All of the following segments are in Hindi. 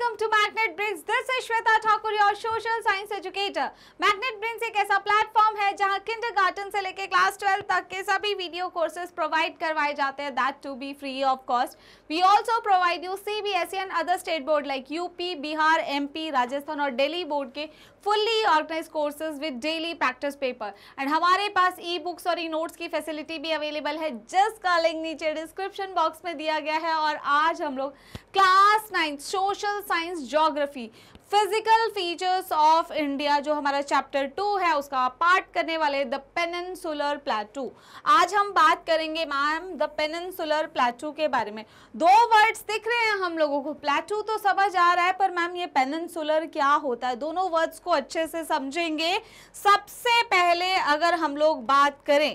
Welcome to magnet brains this is Shweta Thakur your social science educator magnet brains एक ऐसा प्लेटफॉर्म है जहां किंडरगार्टन से लेकर क्लास 12 तक के सभी वीडियो कोर्सेज प्रोवाइड करवाए जाते हैं that to be free of cost we also provide you CBSE and other state board like UP Bihar MP Rajasthan और दिल्ली बोर्ड के fully organise courses with daily practice paper and हमारे पास ई बुक्स और ई नोट्स की फैसिलिटी भी अवेलेबल है जस्ट का लिंक नीचे डिस्क्रिप्शन बॉक्स में दिया गया है और आज हम लोग class ninth social science geography physical features of India जो हमारा चैप्टर टू है उसका पार्ट करने वाले द पेनसुलर प्लेटू आज हम बात करेंगे मैम द पेनसुलर प्लेटू के बारे में दो वर्ड्स दिख रहे हैं हम लोगों को प्लेटू तो समझ आ रहा है पर मैम ये पेनसुलर क्या होता है दोनों वर्ड्स को अच्छे से समझेंगे सबसे पहले अगर हम लोग बात करें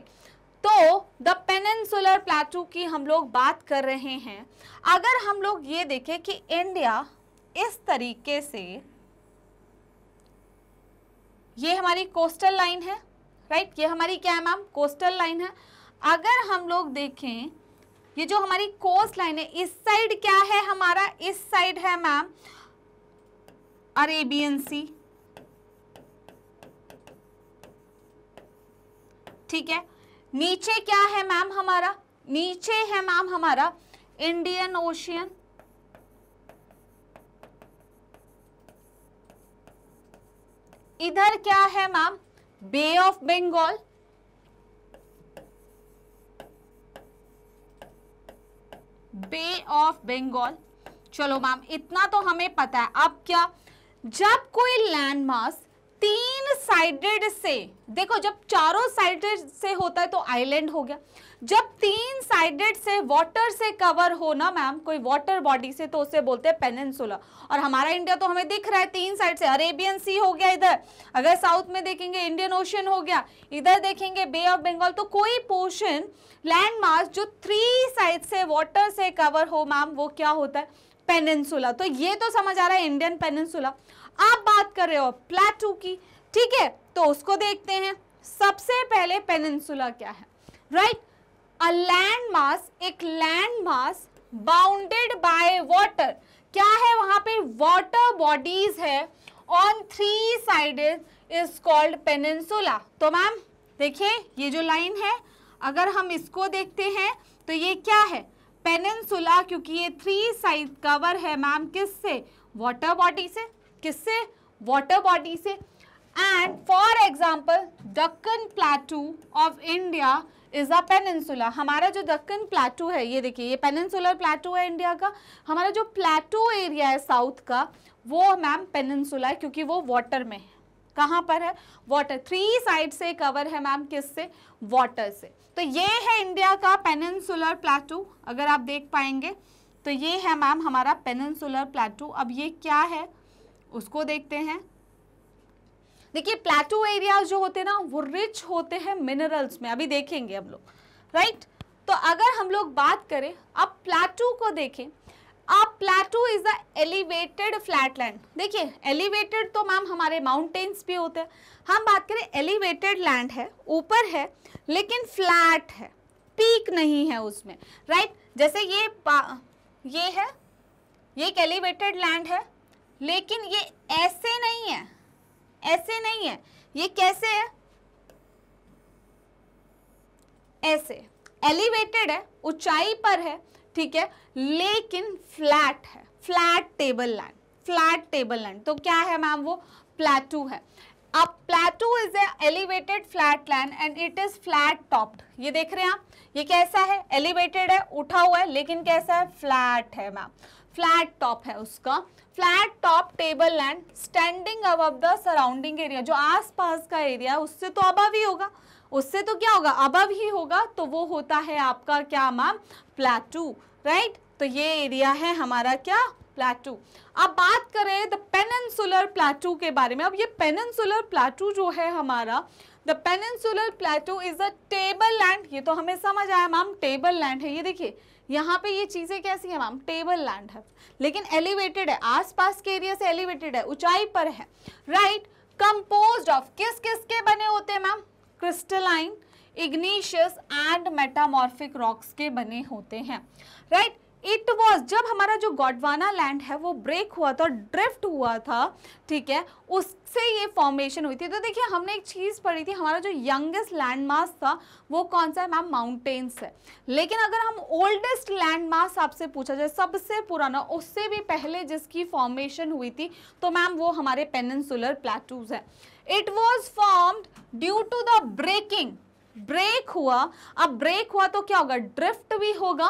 तो द पेनसुलर प्लेटू की हम लोग बात कर रहे हैं अगर हम लोग ये देखें कि इंडिया इस तरीके से ये हमारी कोस्टल लाइन है राइट ये हमारी क्या है मैम कोस्टल लाइन है अगर हम लोग देखें ये जो हमारी कोस्ट लाइन है इस साइड क्या है हमारा इस साइड है मैम अरेबियन सी ठीक है नीचे क्या है मैम हमारा नीचे है मैम हमारा इंडियन ओशियन इधर क्या है ma'am bay of Bengal bay of Bengal चलो मैम इतना तो हमें पता है अब क्या जब कोई लैंडमार्क तीन साइडेड से देखो जब चारों साइडेड से होता है तो आइलैंड हो गया जब तीन साइडेड से वाटर से कवर हो ना मैम कोई वाटर बॉडी से तो उसे बोलते हैं पेनेंसुला और हमारा इंडिया तो हमें दिख रहा है तीन साइड से अरेबियन सी हो गया इधर अगर साउथ में देखेंगे इंडियन ओशन हो गया इधर देखेंगे बे ऑफ बंगाल तो कोई पोर्शन लैंड मास जो थ्री साइड से वाटर से कवर हो मैम वो क्या होता है पेनेंसुला तो ये तो समझ आ रहा है इंडियन पेनेंसुला आप बात कर रहे हो प्लेटू की ठीक है तो उसको देखते हैं सबसे पहले पेनिनसुला क्या है राइट अ लैंड मास एक land mass bounded by water क्या है वहां पे वाटर बॉडीज है on three side is called peninsula तो मैम देखिए ये जो लाइन है अगर हम इसको देखते हैं तो ये क्या है पेनिनसुला क्योंकि ये थ्री साइड कवर है मैम किस से वाटर बॉडी से किससे वाटर बॉडी से and for example Deccan plateau of India is a peninsula हमारा जो दक्कन प्लाटू है ये देखिए ये पेनसुलर प्लाटू है इंडिया का हमारा जो प्लाटू एरिया है साउथ का वो मैम पेनसुला है क्योंकि वो वाटर में है कहाँ पर है वाटर थ्री साइड से कवर है मैम किससे वाटर से तो ये है इंडिया का पेनसुलर प्लाटू अगर आप देख पाएंगे तो ये है मैम हमारा पेनसुलर प्लाटू अब ये क्या है उसको देखते हैं देखिए प्लेटो एरिया जो होते हैं ना वो रिच होते हैं मिनरल्स में अभी देखेंगे हम लोग राइट तो अगर हम लोग बात करें अब प्लेटो को देखें अब plateau is the elevated flat land देखिए एलिवेटेड तो मैम हमारे माउंटेन्स भी होते हैं हम बात करें एलिवेटेड लैंड है ऊपर है लेकिन फ्लैट है पीक नहीं है उसमें राइट जैसे ये ये है ये एक एलिवेटेड लैंड है लेकिन ये ऐसे नहीं है ऐसे नहीं है ये कैसे है ऐसे एलिवेटेड है ऊंचाई पर है ठीक है लेकिन फ्लैट है flat table land flat table land तो क्या है मैम वो प्लेटू है अब plateau is a elevated flat land and it is flat topped ये देख रहे हैं आप ये कैसा है एलिवेटेड है उठा हुआ है लेकिन कैसा है फ्लैट है मैम फ्लैट टॉप है उसका flat top table land standing above the surrounding area जो आसपास का एरिया है उससे तो अबव ही होगा उससे तो क्या होगा अबव ही होगा तो वो होता है आपका क्या मैम प्लाटू राइट तो ये एरिया है हमारा क्या प्लाटू अब बात करें द पेनसुलर प्लाटू के बारे में अब ये पेनसुलर प्लाटू जो है हमारा the peninsular plateau is a table land ये तो हमें समझ आया मैम टेबल लैंड है ये देखिए यहाँ पे ये चीज़ें कैसी है मैम टेबल लैंड है लेकिन एलिवेटेड है आसपास के एरिया से एलिवेटेड है ऊंचाई पर है राइट कंपोज ऑफ किस किस के बने होते हैं ma'am crystalline igneous and metamorphic rocks के बने होते हैं राइट इट वॉज जब हमारा जो गोडवाना लैंड है वो ब्रेक हुआ था ड्रिफ्ट हुआ था ठीक है उससे ये फॉर्मेशन हुई थी तो देखिए हमने एक चीज़ पढ़ी थी हमारा जो यंगेस्ट लैंड था वो कौन सा है मैम माउंटेन्स है लेकिन अगर हम ओल्डेस्ट लैंड मास आपसे पूछा जाए सबसे पुराना उससे भी पहले जिसकी फॉर्मेशन हुई थी तो मैम वो हमारे पेनसुलर प्लेटूज है it was formed due to the breaking break हुआ अब ब्रेक हुआ तो क्या होगा ड्रिफ्ट भी होगा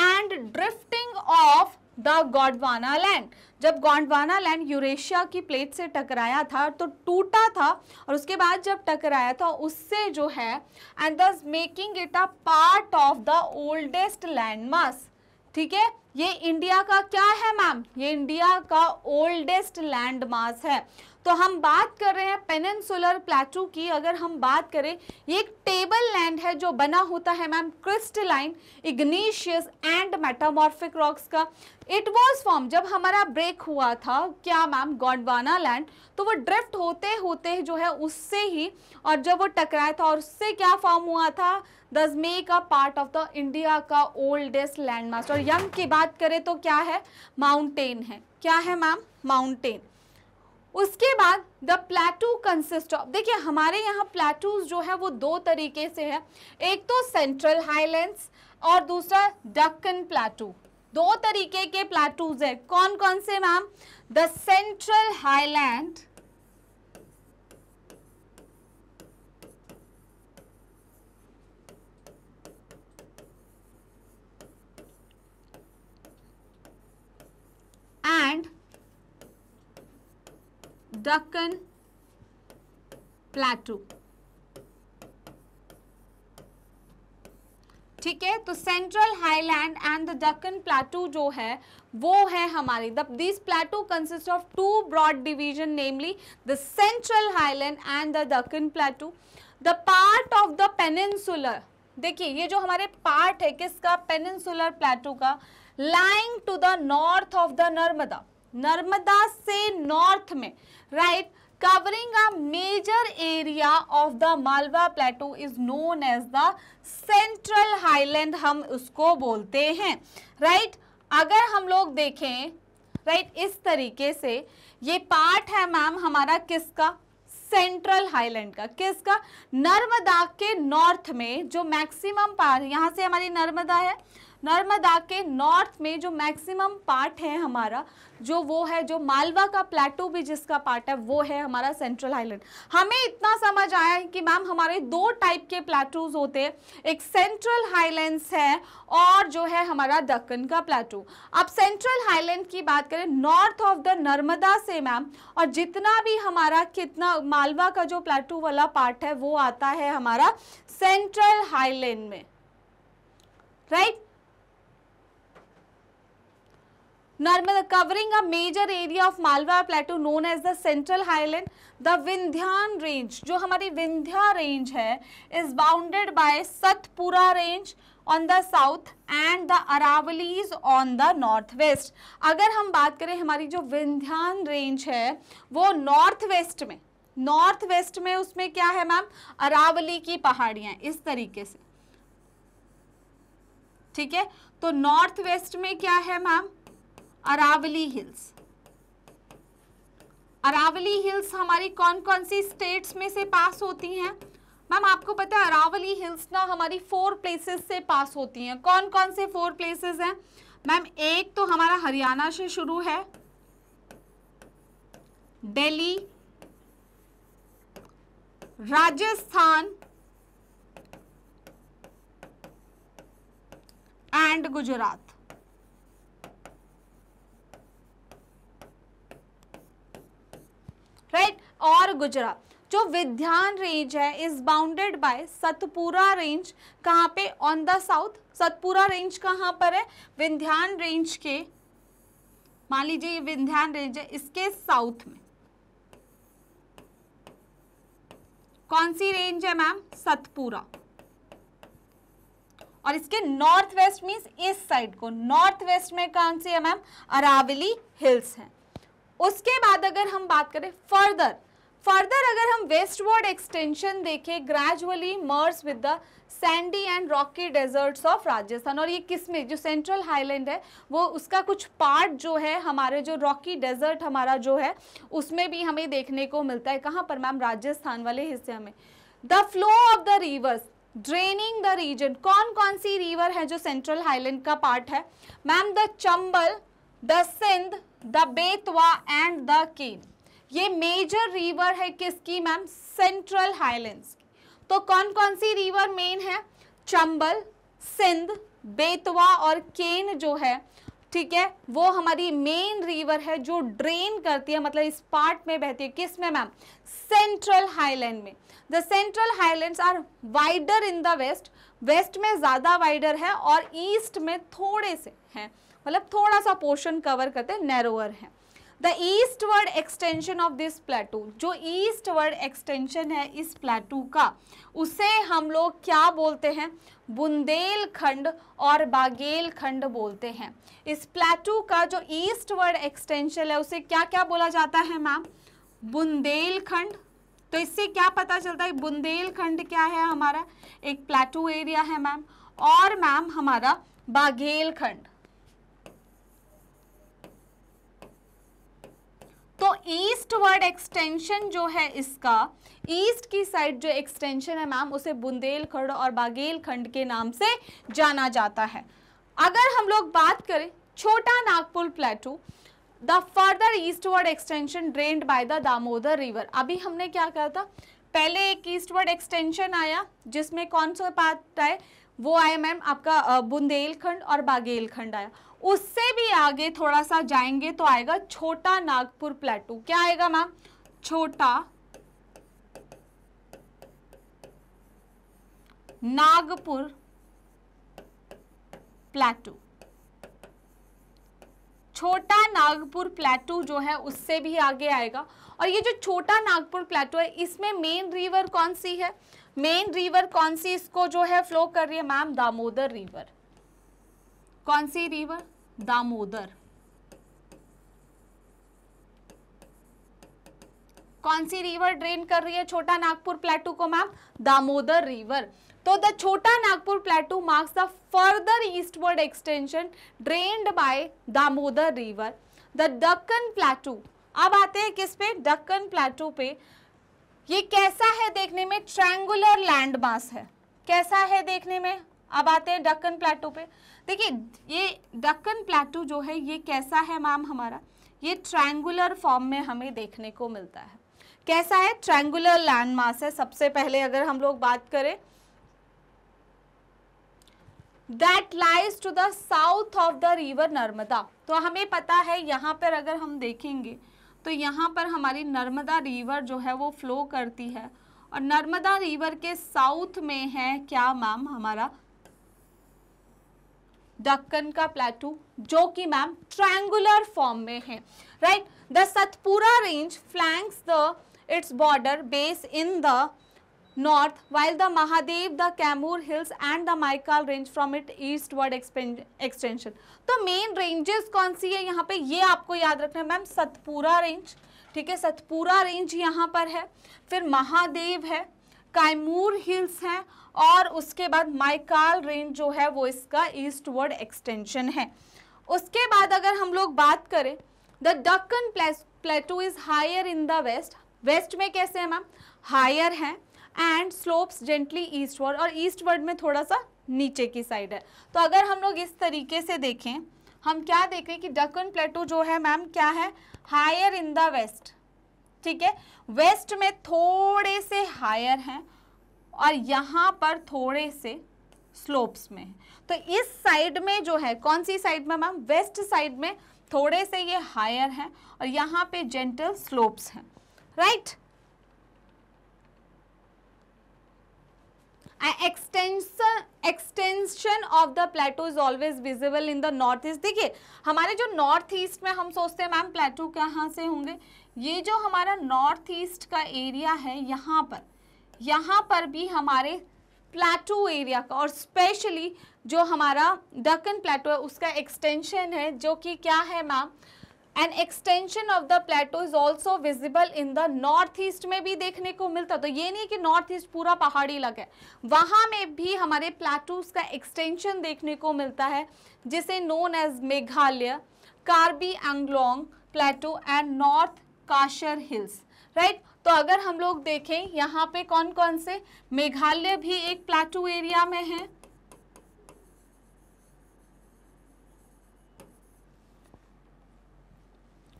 and drifting of the Gondwana land जब गोंडवाना लैंड यूरेशिया की प्लेट से टकराया था तो टूटा था और उसके बाद जब टकराया था उससे जो है and thus making it a part of the oldest land mass ठीक है ये इंडिया का क्या है मैम ये इंडिया का ओल्डेस्ट लैंड मास है तो हम बात कर रहे हैं पेनसुलर प्लेटू की अगर हम बात करें ये एक टेबल लैंड है जो बना होता है ma'am crystalline igneous and metamorphic rocks का इट वॉज फॉर्म जब हमारा ब्रेक हुआ था क्या मैम गोंडवाना लैंड तो वो ड्रिफ्ट होते होते जो है उससे ही और जब वो टकराया था और उससे क्या फॉर्म हुआ था दस मे का पार्ट ऑफ द इंडिया का ओल्डेस्ट लैंड और यंग की बात करें तो क्या है माउंटेन है क्या है मैम माउंटेन उसके बाद द प्लेटू कंसिस्ट ऑफ देखिए हमारे यहाँ प्लेटूज जो है वो दो तरीके से है एक तो सेंट्रल हाईलैंड और दूसरा डक्कन प्लेटू दो तरीके के प्लेटूज है कौन कौन से ma'am the central highland and Deccan Plateau. ठीक है तो central highland and the Deccan plateau जो है वो है हमारी this plateau consist of two broad division namely the central highland and the Deccan plateau the part of the peninsular देखिए ये जो हमारे पार्ट है किसका पेनिनसुलर प्लाटू का lying to the north of the Narmada Narmada से नॉर्थ में right covering a major area of the Malwa plateau is known as the central highland हम उसको बोलते हैं राइट right? अगर हम लोग देखें राइट right, इस तरीके से ये पार्ट है मैम हमारा किसका सेंट्रल हाईलैंड का किसका नर्मदा के नॉर्थ में जो मैक्सिमम पार्ट यहाँ से हमारी नर्मदा है नर्मदा के नॉर्थ में जो मैक्सिमम पार्ट है हमारा जो वो है जो मालवा का प्लेटो भी जिसका पार्ट है वो है हमारा सेंट्रल हाईलैंड हमें इतना समझ आया है कि मैम हमारे दो टाइप के प्लेटूज होते हैं एक सेंट्रल हाईलैंड है और जो है हमारा दक्कन का प्लेटो अब सेंट्रल हाईलैंड की बात करें नॉर्थ ऑफ द नर्मदा से मैम और जितना भी हमारा कितना मालवा का जो प्लेटू वाला पार्ट है वो आता है हमारा सेंट्रल हाईलैंड में right Narmada covering a major area of Malwa plateau known as the Central Highland. The Vindhyan range जो हमारी विंध्या रेंज है is bounded by Satpura range on the south and the Aravallis on the northwest. अगर हम बात करें हमारी जो विंध्यान रेंज है वो नॉर्थ वेस्ट में नॉर्थ वेस्ट में उसमें क्या है मैम अरावली की पहाड़ियाँ इस तरीके से ठीक है तो नॉर्थ वेस्ट में क्या है ma'am Aravalli hills Aravalli hills हमारी कौन कौन सी स्टेट्स में से पास होती हैं मैम आपको पता है अरावली हिल्स ना हमारी फोर प्लेसेस से पास होती हैं कौन कौन से फोर प्लेसेस हैं मैम एक तो हमारा हरियाणा से शुरू है दिल्ली राजस्थान एंड गुजरात राइट और गुजरात जो विध्यान रेंज है is bounded by Satpura range कहाँ पे on the south Satpura range कहाँ पर है विंध्यान रेंज के मान लीजिए ये विंध्यान रेंज है इसके साउथ में कौन सी रेंज है मैम सतपुरा और इसके नॉर्थ वेस्ट मीन्स इस साइड को नॉर्थ वेस्ट में कौन सी है मैम अरावली हिल्स हैं उसके बाद अगर हम बात करें फर्दर फर्दर अगर हम वेस्टवर्ड एक्सटेंशन देखें gradually merges with the sandy and rocky deserts of Rajasthan और ये किस में जो सेंट्रल हाईलैंड है वो उसका कुछ पार्ट जो है हमारे जो रॉकी डेजर्ट हमारा जो है उसमें भी हमें देखने को मिलता है कहाँ पर मैम राजस्थान वाले हिस्से में the flow of the rivers draining the region कौन कौन सी रिवर है जो सेंट्रल हाईलैंड का पार्ट है ma'am the Chambal the Sind the Betwa and the Ken ये मेजर रिवर है किसकी मैम सेंट्रल हाइलैंड्स की तो कौन कौन सी रिवर मेन है चंबल सिंध बेतवा और केन जो है ठीक है वो हमारी मेन रिवर है जो ड्रेन करती है मतलब इस पार्ट में बहती है किस में मैम सेंट्रल हाईलैंड में the central highlands are wider in the west west में ज़्यादा वाइडर है और ईस्ट में थोड़े से हैं मतलब थोड़ा सा पोर्शन कवर करते हैं नैरोअर है the eastward extension of this plateau जो ईस्ट वर्ड एक्सटेंशन है इस प्लेटू का उसे हम लोग क्या बोलते हैं बुंदेलखंड और बागेलखंड बोलते हैं इस प्लेटू का जो ईस्ट वर्ड एक्सटेंशन है उसे क्या क्या बोला जाता है मैम बुंदेलखंड तो इससे क्या पता चलता है बुंदेलखंड क्या है हमारा एक प्लेटू एरिया है मैम और मैम हमारा बाघेलखंड तो ईस्ट वर्ड एक्सटेंशन जो है इसका ईस्ट की साइड जो एक्सटेंशन है मैम उसे बुंदेलखंड और बागेलखंड के नाम से जाना जाता है अगर हम लोग बात करें Chota Nagpur plateau the further eastward extension drained by the Damodar river अभी हमने क्या कहा था पहले एक ईस्टवर्ड एक्सटेंशन आया जिसमें कौन सा पार्ट आए वो आया मैम आपका बुंदेलखंड और बागेलखंड आया उससे भी आगे थोड़ा सा जाएंगे तो आएगा छोटा नागपुर प्लेटू क्या आएगा मैम छोटा नागपुर प्लेटू छोटा नागपुर प्लेटू जो है उससे भी आगे आएगा और ये जो छोटा नागपुर प्लेटू है इसमें मेन रिवर कौन सी है मेन रिवर कौन सी इसको जो है फ्लो कर रही है मैम दामोदर रिवर कौन सी रिवर दामोदर कौन सी रिवर ड्रेन कर रही है छोटा नागपुर प्लेटू को मैम दामोदर रिवर तो the Chota Nagpur plateau marks the further eastward extension drained by Damodar river the Deccan plateau अब आते हैं किस पे दक्कन प्लेटू पे ये कैसा है देखने में ट्रैंगुलर लैंड मास है कैसा है देखने में अब आते हैं डक्कन प्लेटो पे देखिए ये डक्कन प्लेटो जो है ये कैसा है मैम हमारा ये ट्रैंगुलर फॉर्म में हमें देखने को मिलता है कैसा है ट्रैंगुलर लैंड मास है सबसे पहले अगर हम लोग बात करें that lies to the south of the river Narmada तो हमें पता है यहाँ पर अगर हम देखेंगे तो यहाँ पर हमारी नर्मदा रिवर जो है वो फ्लो करती है और नर्मदा रिवर के साउथ में है क्या मैम हमारा दक्कन का प्लेटू जो कि मैम ट्रायंगुलर फॉर्म में है right the Satpura range flanks the its border base in the north while the Mahadev, the Kamur hills and the Maikal range from it eastward extension. तो main ranges कौन सी है यहाँ पे ये आपको याद रखना है मैम सतपुरा रेंज ठीक है सतपुरा रेंज यहाँ पर है फिर महादेव है कायमूर हिल्स हैं और उसके बाद माइकाल रेंज जो है वो इसका ईस्टवर्ड एक्सटेंशन है उसके बाद अगर हम लोग बात करें the Deccan plateau is higher in the west west में कैसे है मैम हायर हैं एंड स्लोप्स जेंटली ईस्टवर्ड और ईस्टवर्ड में थोड़ा सा नीचे की साइड है तो अगर हम लोग इस तरीके से देखें हम क्या देख रहे हैं कि डकन प्लेटो जो है मैम क्या है हायर इन द वेस्ट ठीक है वेस्ट में थोड़े से हायर हैं और यहाँ पर थोड़े से स्लोप्स में है तो इस साइड में जो है कौन सी साइड में मैम वेस्ट साइड में थोड़े से ये हायर हैं और यहाँ पे जेंटल स्लोप्स हैं right right? Extension extension of the plateau is always visible in the north east देखिए हमारे जो नॉर्थ ईस्ट में हम सोचते हैं मैम प्लेटो कहाँ से होंगे ये जो हमारा नॉर्थ ईस्ट का एरिया है यहाँ पर यहाँ पर भी हमारे प्लेटो एरिया का और स्पेशली जो हमारा डकन प्लेटो है उसका एक्सटेंशन है जो कि क्या है ma'am and extension of the plateau is also visible in the north east में भी देखने को मिलता तो ये नहीं कि नॉर्थ ईस्ट पूरा पहाड़ी लग है वहाँ में भी हमारे प्लेटोज का एक्सटेंशन देखने को मिलता है जिसे known as Meghalaya Karbi Anglong plateau and north Cachar hills right तो अगर हम लोग देखें यहाँ पे कौन कौन से मेघालय भी एक प्लेटो एरिया में है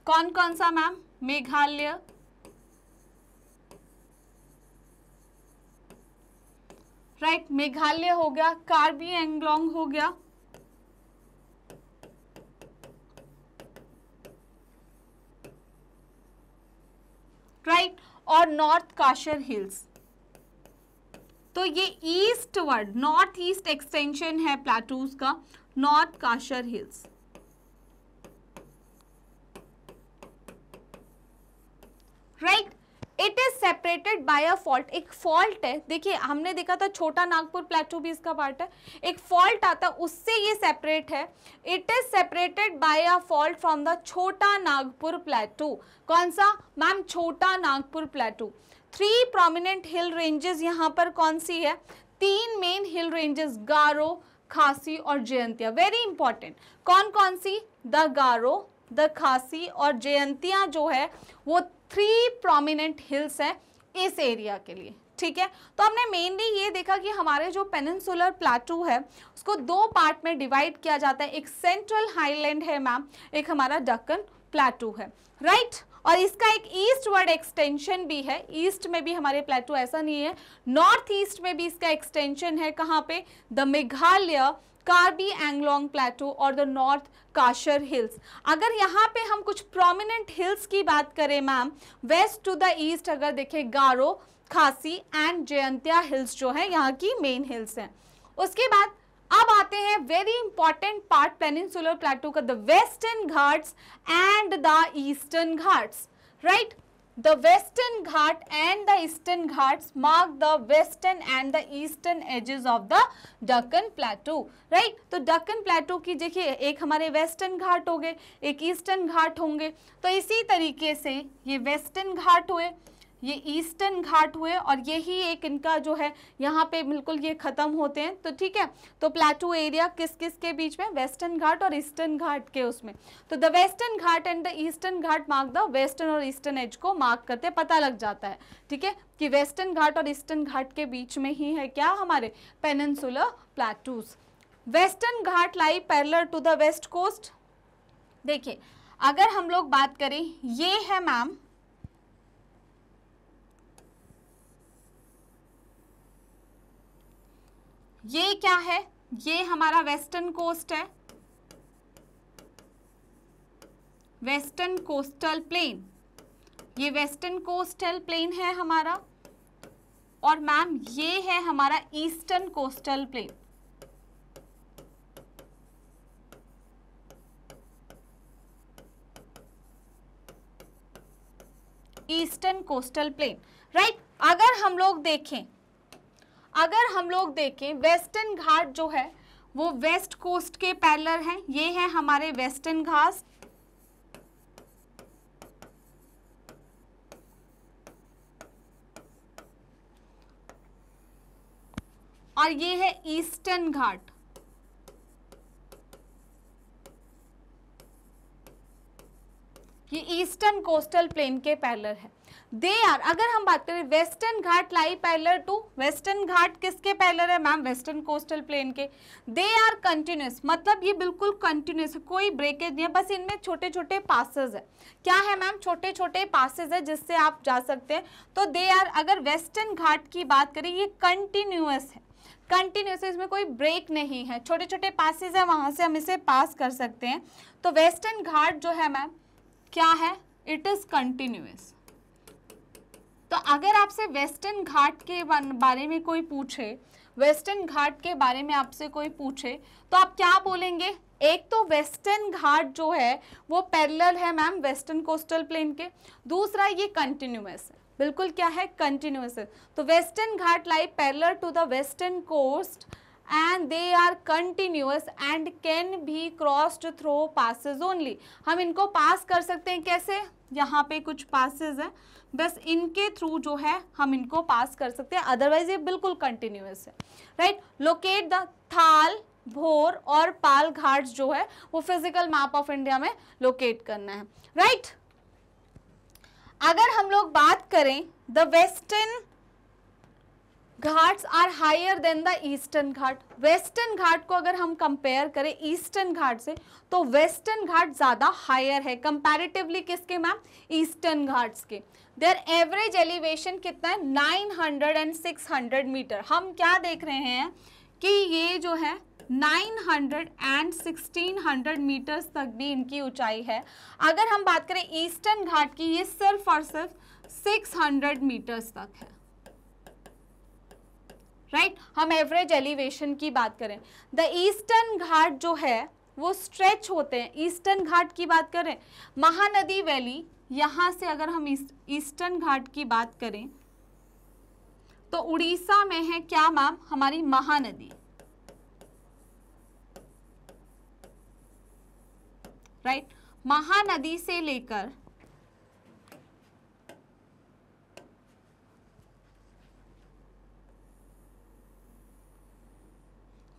कौन कौन सा ma'am Meghalaya right right, Meghalaya हो गया कार्बी एंगलोंग हो गया राइट right, और नॉर्थ काशर हिल्स तो ये eastward north east extension है प्लाटूज का north Cachar hills right it is separated by a fault एक फॉल्ट है देखिए हमने देखा था छोटा नागपुर प्लेटो भी इसका पार्ट है एक फॉल्ट आता है उससे ये सेपरेट है it is separated by a fault from the Chota Nagpur plateau कौन सा ma'am Chota Nagpur plateau three prominent hill ranges यहाँ पर कौन सी है तीन मेन हिल रेंजेस गारो खासी और जयंतिया वेरी इंपॉर्टेंट कौन कौन सी द गारो द खासी और जयंतिया जो है वो थ्री प्रोमिनेंट हिल्स हैं इस एरिया के लिए ठीक है तो हमने मेनली ये देखा कि हमारे जो पेनसुलर प्लाटू है उसको दो पार्ट में डिवाइड किया जाता है एक सेंट्रल हाईलैंड है मैम एक हमारा डक्कन प्लाटू है राइट और इसका एक ईस्ट वर्ड एक्सटेंशन भी है ईस्ट में भी हमारे प्लेटो ऐसा नहीं है नॉर्थ ईस्ट में भी इसका एक्सटेंशन है कहाँ पे द मेघालय कार्बी एंगलोंग प्लेटो और द नॉर्थ काशर हिल्स अगर यहाँ पे हम कुछ प्रोमिनेंट हिल्स की बात करें ma'am west to the east अगर देखें गारो खासी एंड जयंतिया हिल्स जो है यहाँ की मेन हिल्स हैं उसके बाद अब आते हैं very important part peninsular plateau का the western Ghats and the eastern Ghats right The western Ghat and the eastern Ghats mark the western and the eastern edges of the Deccan Plateau. Right? तो Deccan Plateau की देखिए एक हमारे western घाट हो गए एक eastern घाट होंगे तो इसी तरीके से ये western घाट हुए ये ईस्टर्न घाट हुए और यही एक इनका जो है यहाँ पे बिल्कुल ये ख़त्म होते हैं तो ठीक है तो प्लेटू एरिया किस किस के बीच में वेस्टर्न घाट और ईस्टर्न घाट के उसमें तो the western Ghat and the eastern Ghat mark the western और ईस्टर्न एज को मार्क करते पता लग जाता है ठीक है कि वेस्टर्न घाट और ईस्टर्न घाट के बीच में ही है क्या हमारे peninsular plateaus western Ghat lie parallel to the west coast देखिए अगर हम लोग बात करें ये है मैम ये क्या है ये हमारा वेस्टर्न कोस्ट है वेस्टर्न कोस्टल प्लेन ये वेस्टर्न कोस्टल प्लेन है हमारा और मैम ये है हमारा eastern coastal plain eastern coastal plain right अगर हम लोग देखें अगर हम लोग देखें वेस्टर्न घाट जो है वो वेस्ट कोस्ट के पैलर हैं ये है हमारे वेस्टर्न घास और ये है ईस्टर्न घाट ये ईस्टर्न कोस्टल प्लेन के पैलर है दे आर अगर हम बात करें western Ghat lie parallel to western Ghat किसके पैलर है मैम वेस्टर्न कोस्टल प्लेन के दे आर कंटिन्यूस मतलब ये बिल्कुल कंटिन्यूस कोई ब्रेकेज नहीं है बस इनमें छोटे छोटे पासेज है क्या है मैम छोटे छोटे पासेज है जिससे आप जा सकते हैं तो दे आर अगर वेस्टर्न घाट की बात करें ये कंटिन्यूस है कंटिन्यूस इसमें कोई ब्रेक नहीं है छोटे छोटे पासेज हैं वहाँ से हम इसे पास कर सकते हैं तो वेस्टर्न घाट जो है मैम क्या है इट इज़ कंटिन्यूस तो अगर आपसे वेस्टर्न घाट के बारे में कोई पूछे वेस्टर्न घाट के बारे में आपसे कोई पूछे तो आप क्या बोलेंगे एक तो वेस्टर्न घाट जो है वो पैरेलल है मैम वेस्टर्न कोस्टल प्लेन के दूसरा ये कंटिन्यूस है बिल्कुल क्या है कंटिन्यूस है तो western Ghat lie parallel to the western coast and they are continuous and can be crossed through passes only हम इनको पास कर सकते हैं कैसे यहाँ पे कुछ पासिस हैं बस इनके थ्रू जो है हम इनको पास कर सकते हैं अदरवाइज ये बिल्कुल कंटिन्यूस है राइट लोकेट द थाल भोर और पाल घाट जो है वो फिजिकल मैप ऑफ इंडिया में लोकेट करना है राइट right? अगर हम लोग बात करें the western Ghats are higher than the eastern Ghat western Ghat को अगर हम कंपेयर करें ईस्टर्न घाट से तो वेस्टर्न घाट ज़्यादा हायर है कंपैरेटिवली किसके मैम ईस्टर्न घाट्स के देर एवरेज एलिवेशन कितना है 900 एंड 600 मीटर हम क्या देख रहे हैं कि ये जो है 900 एंड 1600 मीटर्स तक भी इनकी ऊंचाई है अगर हम बात करें ईस्टर्न घाट की ये सिर्फ और सिर्फ 600 मीटर्स तक है राइट right? हम एवरेज एलिवेशन की बात करें द ईस्टर्न घाट जो है वो स्ट्रेच होते हैं ईस्टर्न घाट की बात करें महानदी वैली यहाँ से अगर हम ईस्टर्न घाट की बात करें तो उड़ीसा में है क्या मैम हमारी महानदी राइट right? महानदी से लेकर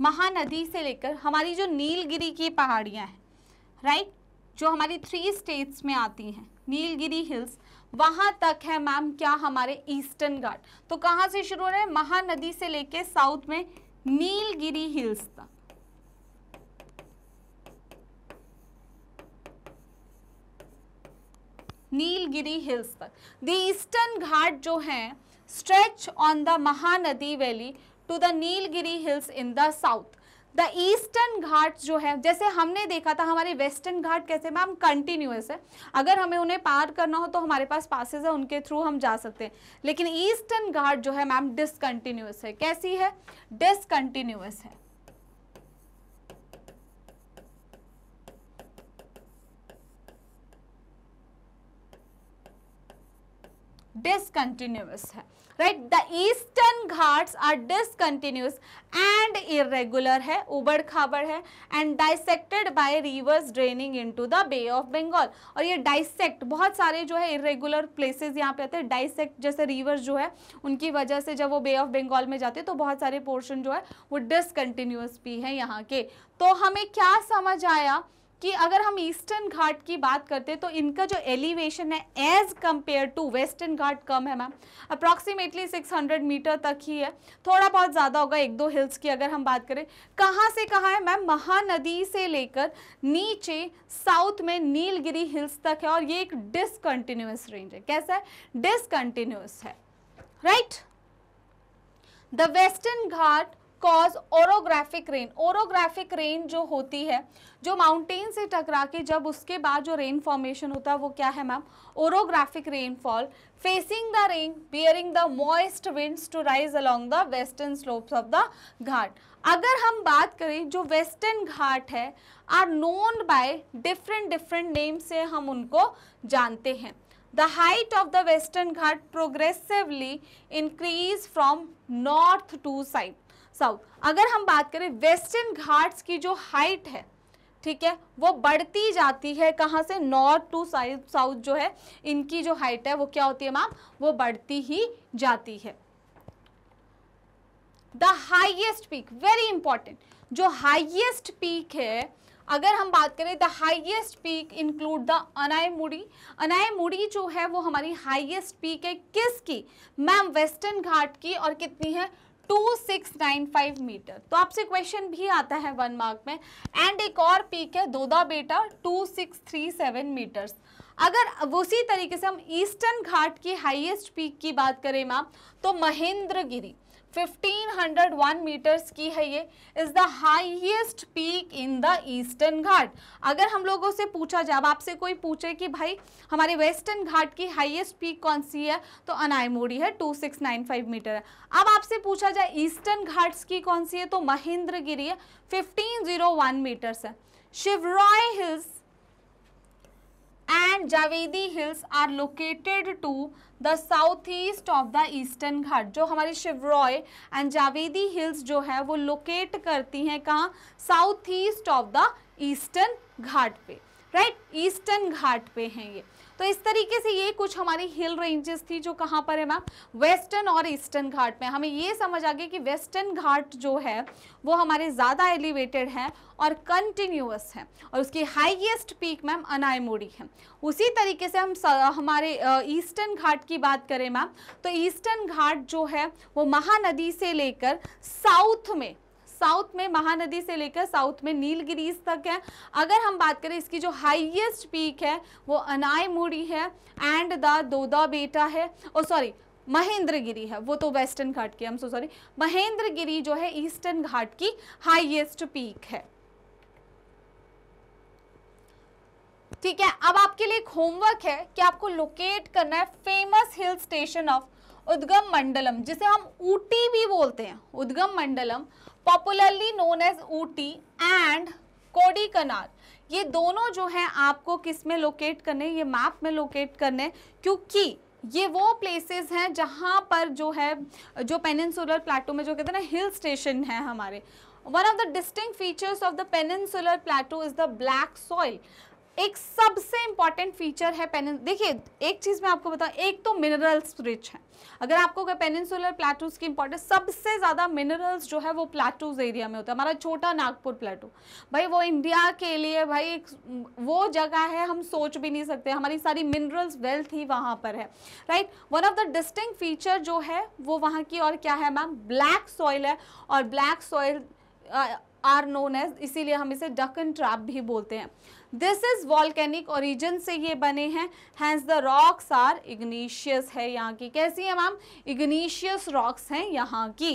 महानदी से लेकर हमारी जो नीलगिरी की पहाड़ियाँ हैं राइट जो हमारी थ्री स्टेट्स में आती हैं नीलगिरी हिल्स वहाँ तक है मैम क्या हमारे ईस्टर्न घाट तो कहाँ से शुरू हो रहे हैं महानदी से लेकर साउथ में नीलगिरी हिल्स तक नीलगिरी हिल्स तक द ईस्टर्न घाट जो है stretch on the Mahanadi valley to the Nilgiri hills in the south the eastern Ghat जो है जैसे हमने देखा था हमारे वेस्टर्न घाट कैसे मैम कंटिन्यूस है अगर हमें उन्हें पार करना हो तो हमारे पास पासेज है उनके थ्रू हम जा सकते हैं लेकिन ईस्टर्न घाट जो है मैम डिसकंटिन्यूस है कैसी है डिसकंटिन्यूस है डिसकंटिन्यूस है right the eastern Ghats are discontinuous and irregular है उबड़ खाबड़ है and dissected by rivers draining into the Bay of Bengal और ये डाइसेक्ट बहुत सारे जो है इरेगुलर प्लेसेस यहाँ पे आते हैं डाइसेक्ट जैसे रिवर्स जो है उनकी वजह से जब वो बे ऑफ बंगाल में जाते हैं तो बहुत सारे पोर्शन जो है वो डिसकंटिन्यूस भी है यहाँ के तो हमें क्या समझ आया कि अगर हम ईस्टर्न घाट की बात करते हैं तो इनका जो एलिवेशन है as compare to western Ghat कम है मैम अप्रॉक्सीमेटली 600 मीटर तक ही है थोड़ा बहुत ज़्यादा होगा एक दो हिल्स की अगर हम बात करें कहाँ से कहाँ है मैम महानदी से लेकर नीचे साउथ में नीलगिरी हिल्स तक है और ये एक डिसकंटिन्यूस रेंज है कैसा है डिसकंटिन्यूस है right the western Ghat cause orographic rain orographic rain जो होती है जो माउंटेन से टकरा के जब उसके बाद जो रेन फॉर्मेशन होता है वो क्या है ma'am orographic rainfall facing the rain bearing the moist winds to rise along the western slopes of the Ghat अगर हम बात करें जो वेस्टर्न घाट है are known by different different name से हम उनको जानते हैं the height of the western Ghat progressively increase from north to south south अगर हम बात करें वेस्टर्न घाट्स की जो हाइट है ठीक है वो बढ़ती जाती है कहाँ से नॉर्थ टू साउथ जो है इनकी जो हाइट है वो क्या होती है मैम वो बढ़ती ही जाती है the highest peak very important जो हाइएस्ट पीक है अगर हम बात करें the highest peak include the Anamudi जो है वो हमारी हाइएस्ट पीक है किसकी मैम वेस्टर्न घाट की और कितनी है 2695 मीटर तो आपसे क्वेश्चन भी आता है वन मार्क में एंड एक और पीक है दोदा बेटा 2637 मीटर्स अगर उसी तरीके से हम ईस्टर्न घाट की हाईएस्ट पीक की बात करें मैम तो महेंद्रगिरी 1501 मीटर्स की है ये is the highest peak in the eastern Ghat अगर हम लोगों से पूछा जाए अब आपसे कोई पूछे कि भाई हमारे वेस्टर्न घाट की हाईएस्ट पीक कौन सी है तो अनायमोड़ी है 2695 मीटर है अब आपसे पूछा जाए ईस्टर्न घाट्स की कौन सी है तो महेंद्र गिरी है 1501 मीटर्स है Shevaroy hills and Javadi hills are located to the south east of the eastern Ghat जो हमारी शिवरॉय एंड जावेदी हिल्स जो है वो लोकेट करती हैं कहाँ south east of the eastern Ghat पे राइट ईस्टर्न घाट पे हैं ये तो इस तरीके से ये कुछ हमारी हिल रेंजेस थी जो कहाँ पर है मैम वेस्टर्न और ईस्टर्न घाट में हमें ये समझ आ गया कि वेस्टर्न घाट जो है वो हमारे ज़्यादा एलिवेटेड हैं और कंटिन्यूस हैं और उसकी हाईएस्ट पीक मैम अनायमोड़ी है उसी तरीके से हम हमारे ईस्टर्न घाट की बात करें मैम तो ईस्टर्न घाट जो है वो महानदी से लेकर साउथ में साउथ में महानदी से लेकर साउथ में नीलगिरीज तक है अगर हम बात करें इसकी जो हाईएस्ट पीक है वो अनाय मुड़ी है एंड द दोदा बेटा है और सॉरी महेंद्रगिरी है वो तो वेस्टर्न घाट की हम सो सॉरी महेंद्रगिरी जो है ईस्टर्न घाट की हाइएस्ट पीक है ठीक है अब आपके लिए एक होमवर्क है कि आपको लोकेट करना है फेमस हिल स्टेशन ऑफ उद्गम मंडलम जिसे हम ऊटी भी बोलते हैं Udhagamandalam popularly known as Ooty and Kodaikanal ये दोनों जो हैं आपको किस में लोकेट करने ये मैप में लोकेट करने क्योंकि ये वो प्लेसेस हैं जहाँ पर जो है जो पेनिनसुलर प्लाटो में जो कहते हैं ना हिल स्टेशन है हमारे one of the distinguishing features of the peninsular plateau is the black soil एक सबसे इंपॉर्टेंट फीचर है पेन देखिए एक चीज़ मैं आपको बताऊँ एक तो मिनरल्स रिच है अगर आपको पेनिनसुलर प्लेटोज की इंपॉर्टेंस सबसे ज़्यादा मिनरल्स जो है वो प्लेटूज एरिया में होता है हमारा छोटा नागपुर प्लेटो भाई वो इंडिया के लिए भाई एक वो जगह है हम सोच भी नहीं सकते हमारी सारी मिनरल्स वेल्थ ही वहाँ पर है right one of the distinguishing feature जो है वो वहाँ की और क्या है मैम ब्लैक सॉइल है और black soil are known as इसीलिए हम इसे डक ट्रैप भी बोलते हैं दिस इज वॉल्केनिक ओरिजिन से ये बने हैं hence the rocks are igneous है यहाँ की कैसी है मैम इग्निशियस रॉक्स हैं यहाँ की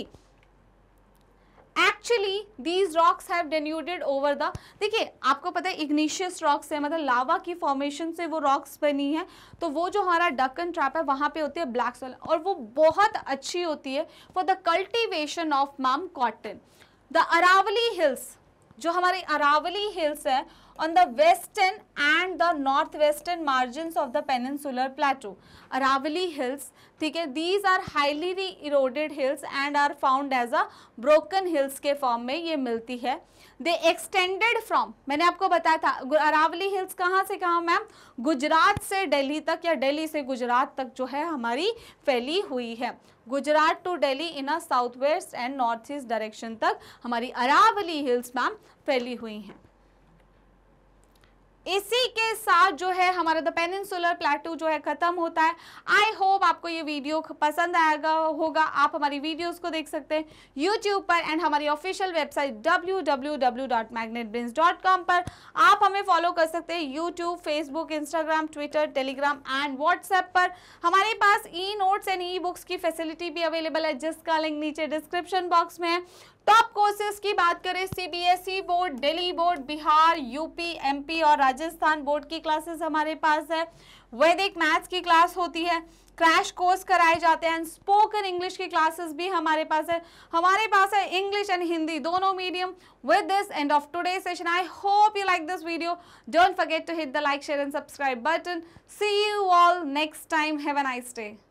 actually these rocks have denuded over the देखिए आपको पता है इग्निशियस रॉक्स है मतलब लावा की फॉर्मेशन से वो रॉक्स बनी है तो वो जो हमारा डक्कन ट्रैप है वहाँ पर होती है ब्लैक सोल और वो बहुत अच्छी होती है for the cultivation of ma'am cotton the Aravali hills जो हमारे अरावली हिल्स है on the western and the north western margin of the peninsular plateau Aravali hills ठीक है these are highly eroded hills and are found as a broken hills के फॉर्म में ये मिलती है दे एक्सटेंडेड फ्रॉम मैंने आपको बताया था अरावली हिल्स कहाँ से कहाँ मैम गुजरात से दिल्ली तक या दिल्ली से गुजरात तक जो है हमारी फैली हुई है Gujarat to Delhi in a south west and north east direction तक हमारी अरावली हिल्स मैम फैली हुई हैं इसी के साथ जो है हमारा द पेनिनसुलर प्लेटू जो है खत्म होता है आई होप आपको ये वीडियो पसंद आएगा होगा आप हमारी वीडियोस को देख सकते हैं यूट्यूब पर एंड हमारी ऑफिशियल वेबसाइट डब्ल्यू पर आप हमें फॉलो कर सकते हैं YouTube Facebook Instagram Twitter Telegram and WhatsApp पर हमारे पास e notes and e books की फैसिलिटी भी अवेलेबल है जिसका लिंक नीचे डिस्क्रिप्शन बॉक्स में है टॉप कोर्सेज की बात करें CBSE board Delhi board Bihar UP MP और राजस्थान बोर्ड की क्लासेस हमारे पास है वैदिक मैथ्स की क्लास होती है क्रैश कोर्स कराए जाते हैं स्पोकन इंग्लिश की क्लासेस भी हमारे पास है हमारे पास है इंग्लिश एंड हिंदी दोनों medium with this end of today session I hope you like this video don't forget to hit the like share and subscribe button see you all next time have a nice day